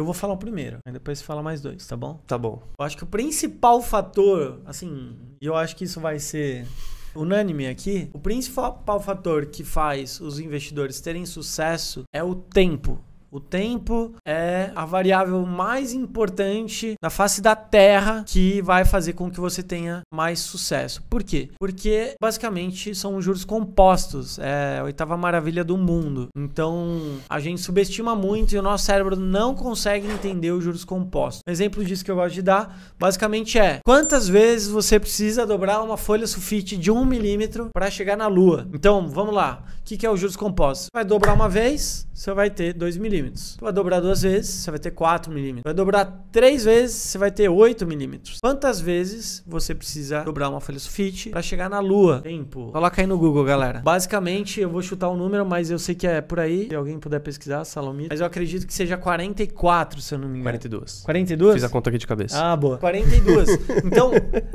Eu vou falar o primeiro, aí depois você fala mais dois, tá bom? Tá bom. Eu acho que o principal fator, assim, e eu acho que isso vai ser unânime aqui, o principal fator que faz os investidores terem sucesso é o tempo o tempo é a variável mais importante na face da Terra que vai fazer com que você tenha mais sucesso. Por quê? Porque basicamente são juros compostos, é a oitava maravilha do mundo. Então a gente subestima muito e o nosso cérebro não consegue entender os juros compostos. Um exemplo disso que eu gosto de dar basicamente é quantas vezes você precisa dobrar uma folha sulfite de um milímetro para chegar na Lua. Então vamos lá, o que, é o juros compostos? Vai dobrar uma vez, você vai ter 2 milímetros milímetros. Vai dobrar duas vezes, você vai ter 4 milímetros. Vai dobrar três vezes, você vai ter 8 milímetros. Quantas vezes você precisa dobrar uma folha sulfite para chegar na lua? Tempo. Coloca aí no Google, galera. Basicamente, eu vou chutar o um número, mas eu sei que é por aí. Se alguém puder pesquisar, Salomito. Mas eu acredito que seja 44, se eu não me engano. 42. 42? Fiz a conta aqui de cabeça. Ah, boa. 42. então,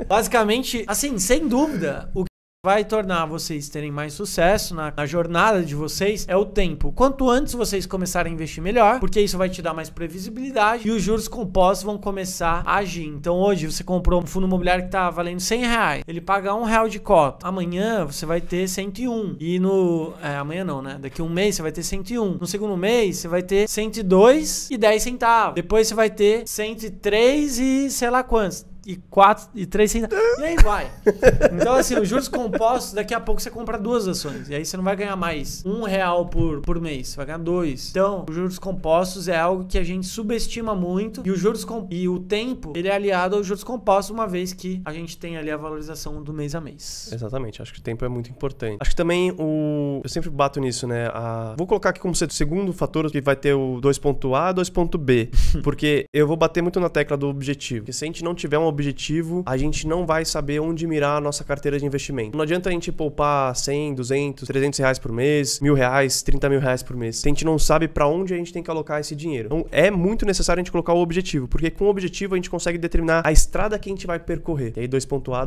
basicamente, assim, sem dúvida, o vai tornar vocês terem mais sucesso na, na, jornada de vocês é o tempo. Quanto antes vocês começarem a investir melhor, porque isso vai te dar mais previsibilidade e os juros compostos vão começar a agir. Então hoje você comprou um fundo imobiliário que está valendo 100 reais, ele paga um real de cota. Amanhã você vai ter 101 e no... É, amanhã não, né? Daqui um mês você vai ter 101. No segundo mês você vai ter 102 e 10 centavos. Depois você vai ter 103 e sei lá quantos e quatro e três centavos. E aí vai. Então, assim, os juros compostos, daqui a pouco você compra duas ações. E aí você não vai ganhar mais um real por, por mês, você vai ganhar dois. Então, os juros compostos é algo que a gente subestima muito. E os juros com, e o tempo, ele é aliado aos juros compostos, uma vez que a gente tem ali a valorização do mês a mês. Exatamente, acho que o tempo é muito importante. Acho que também o. Eu sempre bato nisso, né? A... Vou colocar aqui como segundo fator que vai ter o 2.A, 2.B. porque eu vou bater muito na tecla do objetivo. Porque se a gente não tiver um objetivo, objetivo, a gente não vai saber onde mirar a nossa carteira de investimento. Não adianta a gente poupar 100, 200, 300 reais por mês, mil reais, 30 mil reais por mês. A gente não sabe para onde a gente tem que alocar esse dinheiro. Então é muito necessário a gente colocar o objetivo, porque com o objetivo a gente consegue determinar a estrada que a gente vai percorrer. E aí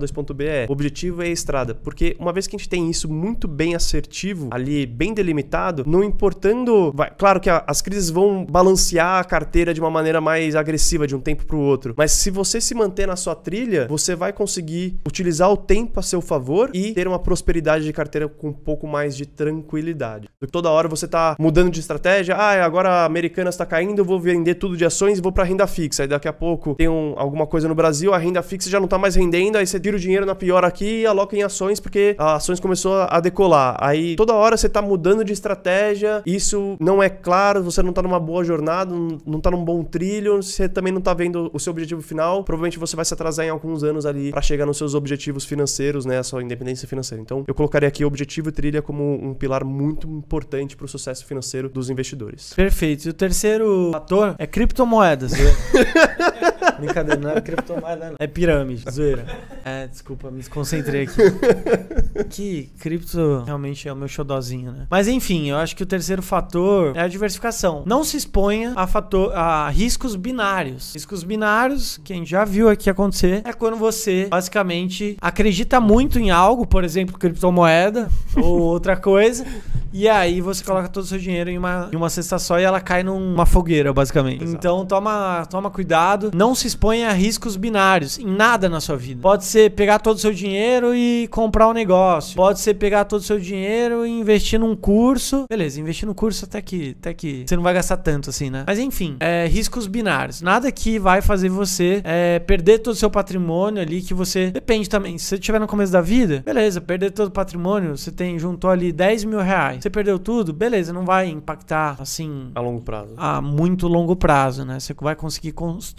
ponto B é o objetivo é a estrada, porque uma vez que a gente tem isso muito bem assertivo, ali bem delimitado, não importando, vai, claro que a, as crises vão balancear a carteira de uma maneira mais agressiva de um tempo para o outro, mas se você se manter na sua trilha, você vai conseguir utilizar o tempo a seu favor e ter uma prosperidade de carteira com um pouco mais de tranquilidade. Toda hora você tá mudando de estratégia, ah, agora a Americanas está caindo, eu vou vender tudo de ações e vou para renda fixa. Aí daqui a pouco tem um, alguma coisa no Brasil, a renda fixa já não tá mais rendendo, aí você tira o dinheiro na pior aqui e aloca em ações porque a ações começou a decolar. Aí toda hora você tá mudando de estratégia, isso não é claro, você não tá numa boa jornada, não tá num bom trilho, você também não tá vendo o seu objetivo final, provavelmente você vai se atrasar em alguns anos ali para chegar nos seus objetivos financeiros, né? A sua independência financeira. Então, eu colocaria aqui objetivo e trilha como um pilar muito importante para o sucesso financeiro dos investidores. Perfeito. E o terceiro fator é criptomoedas. Brincadeira, não é criptomoeda, não. É pirâmide, zoeira. É, desculpa, me desconcentrei aqui. que cripto realmente é o meu xodózinho, né? Mas enfim, eu acho que o terceiro fator é a diversificação. Não se exponha a, fator, a riscos binários. Riscos binários, quem já viu aqui acontecer, é quando você basicamente acredita muito em algo, por exemplo, criptomoeda ou outra coisa, e aí você coloca todo o seu dinheiro em uma, em uma cesta só e ela cai numa fogueira, basicamente. Exato. Então toma, toma cuidado, não se exponha a riscos binários em nada na sua vida. Pode ser pegar todo o seu dinheiro e comprar um negócio. Pode ser pegar todo o seu dinheiro e investir num curso. Beleza, investir num curso até que, até que você não vai gastar tanto assim, né? Mas enfim, é, riscos binários. Nada que vai fazer você é, perder todo o seu patrimônio ali que você. Depende também. Se você estiver no começo da vida, beleza, perder todo o patrimônio, você tem, juntou ali 10 mil reais. Você perdeu tudo, beleza, não vai impactar assim. A longo prazo. A muito longo prazo, né? Você vai conseguir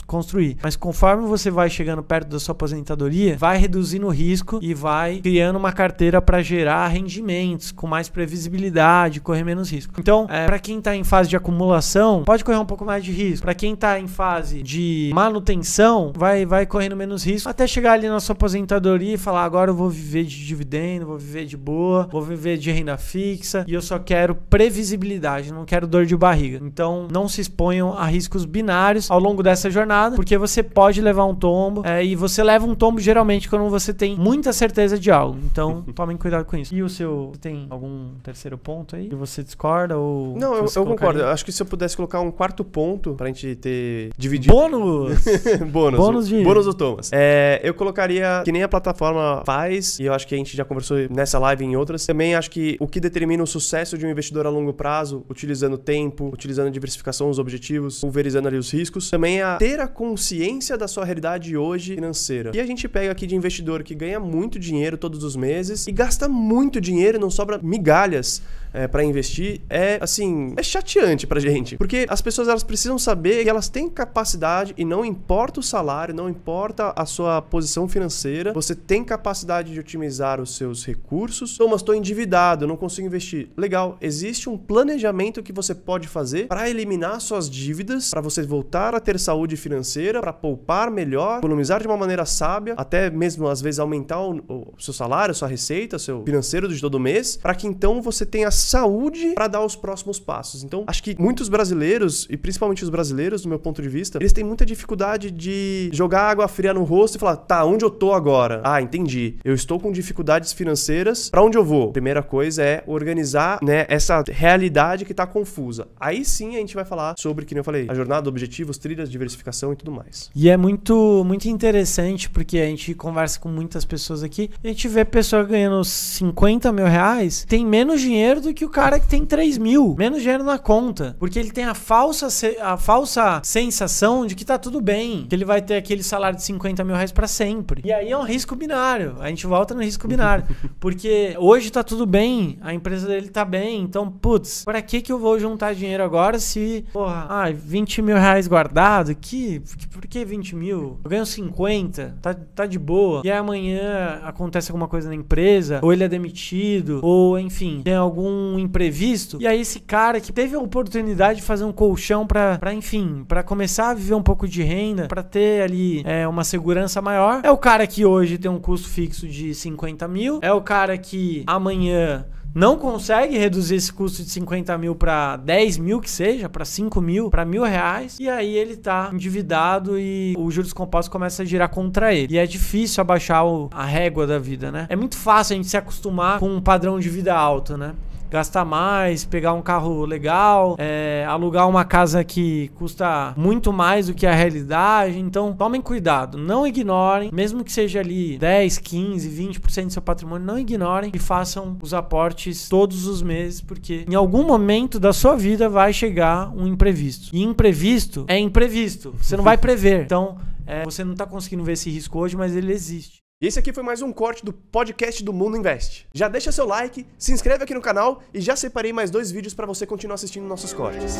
construir. Mas conforme você vai chegando perto da sua aposentadoria, vai reduzindo o risco e vai criando uma carteira para gerar rendimentos com mais previsibilidade, correr menos risco. Então, é, para quem tá em fase de acumulação, pode correr um pouco mais de risco. Para quem tá em fase de manutenção, vai, vai correndo menos risco até chegar ali na sua aposentadoria e falar: agora eu vou viver de dividendo, vou viver de boa, vou viver de renda fixa e eu só quero previsibilidade, não quero dor de barriga. Então, não se exponham a riscos binários ao longo dessa jornada, porque você pode levar um tombo é, e você leva um tombo geralmente quando você tem muita certeza de algo. Então, tomem cuidado com isso. E o seu. Tem algum terceiro ponto aí que você discorda ou. Não, eu, eu concordo. Acho que se eu pudesse colocar um quarto ponto pra gente ter dividido. Bônus! bônus. Bônus de. Bônus do Thomas. É, eu colocaria que nem a plataforma faz, e eu acho que a gente já conversou nessa live e em outras. Também acho que o que determina o sucesso sucesso de um investidor a longo prazo, utilizando tempo, utilizando diversificação, os objetivos, pulverizando ali os riscos, também é a ter a consciência da sua realidade hoje financeira. E a gente pega aqui de investidor que ganha muito dinheiro todos os meses e gasta muito dinheiro, não sobra migalhas é, eh, para investir, é assim, é chateante para gente. Porque as pessoas elas precisam saber que elas têm capacidade e não importa o salário, não importa a sua posição financeira, você tem capacidade de otimizar os seus recursos. Thomas, estou endividado, não consigo investir. Legal, existe um planejamento que você pode fazer para eliminar suas dívidas, para você voltar a ter saúde financeira, para poupar melhor, economizar de uma maneira sábia, até mesmo às vezes aumentar o, o seu salário, sua receita, seu financeiro de todo mês, para que então você tenha saúde para dar os próximos passos. Então, acho que muitos brasileiros, e principalmente os brasileiros, do meu ponto de vista, eles têm muita dificuldade de jogar água fria no rosto e falar: tá, onde eu tô agora? Ah, entendi. Eu estou com dificuldades financeiras, para onde eu vou? primeira coisa é organizar né, essa realidade que está confusa. Aí sim a gente vai falar sobre, que eu falei, a jornada, objetivos, trilhas, diversificação e tudo mais. E é muito, muito interessante porque a gente conversa com muitas pessoas aqui a gente vê pessoa ganhando 50 mil reais, tem menos dinheiro do que o cara que tem 3 mil, menos dinheiro na conta, porque ele tem a falsa, a falsa sensação de que tá tudo bem, que ele vai ter aquele salário de 50 mil reais para sempre. E aí é um risco binário, a gente volta no risco binário, porque hoje tá tudo bem, a empresa dele tá bem, então, putz, pra que que eu vou juntar dinheiro agora se, porra, ah, 20 mil reais guardado, que, que por que 20 mil? Eu ganho 50, tá, tá de boa. E aí amanhã acontece alguma coisa na empresa, ou ele é demitido, ou enfim, tem algum imprevisto. E aí esse cara que teve a oportunidade de fazer um colchão pra, pra enfim, pra começar a viver um pouco de renda, pra ter ali é, uma segurança maior, é o cara que hoje tem um custo fixo de 50 mil, é o cara que amanhã não consegue reduzir esse custo de 50 mil para 10 mil que seja, para 5 mil, para mil reais, e aí ele tá endividado e o juros compostos começa a girar contra ele. E é difícil abaixar o, a régua da vida, né? É muito fácil a gente se acostumar com um padrão de vida alto, né? gastar mais, pegar um carro legal, é, alugar uma casa que custa muito mais do que a realidade. Então, tomem cuidado, não ignorem, mesmo que seja ali 10, 15, 20% do seu patrimônio, não ignorem e façam os aportes todos os meses, porque em algum momento da sua vida vai chegar um imprevisto. E imprevisto é imprevisto, você não vai prever. Então, é, você não está conseguindo ver esse risco hoje, mas ele existe. E esse aqui foi mais um corte do podcast do Mundo Invest. Já deixa seu like, se inscreve aqui no canal e já separei mais dois vídeos para você continuar assistindo nossos cortes.